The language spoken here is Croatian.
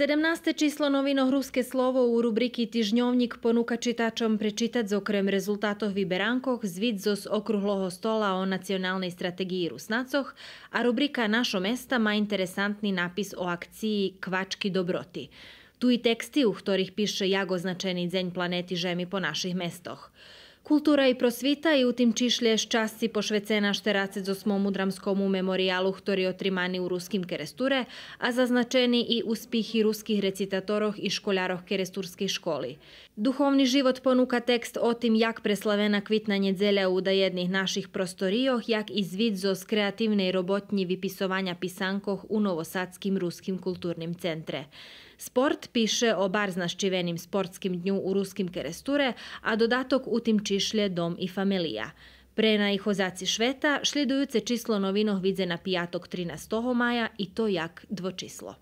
17. číslo novinohruské slovo u rubriky Týžňovník ponúka čitačom prečítať z okrem rezultátov vyberánkoch zvid zo z okruhloho stola o nacionálnej strategii Rusnacoch a rubrika Našo mesta má interesantný nápis o akcii Kvačky dobroty. Tu i texty, u ktorých píše jak označený deň planéty Žemi po našich mestoch. Kultura i prosvita i u tim čišlje ščasci pošvecena za osmomu dramskomu memorialu htori otrimani u ruskim keresture, a zaznačeni i uspihi ruskih recitatoroh i školjaroh keresturskih školi. Duhovni život ponuka tekst o tim jak preslavena kvitna njedzelja u da jednih naših prostorijoh, jak izvid zos kreativne i robotnji vipisovanja pisankoh u Novosadskim ruskim kulturnim centre. Sport piše o bar sportskim dnju u ruskim keresture, a dodatok u tim Čišlje, Dom i Familija. Prena ih Hozaci Šveta šljedujuce čislo novinoh vidze na pijatok 13. maja i to jak dvočislo.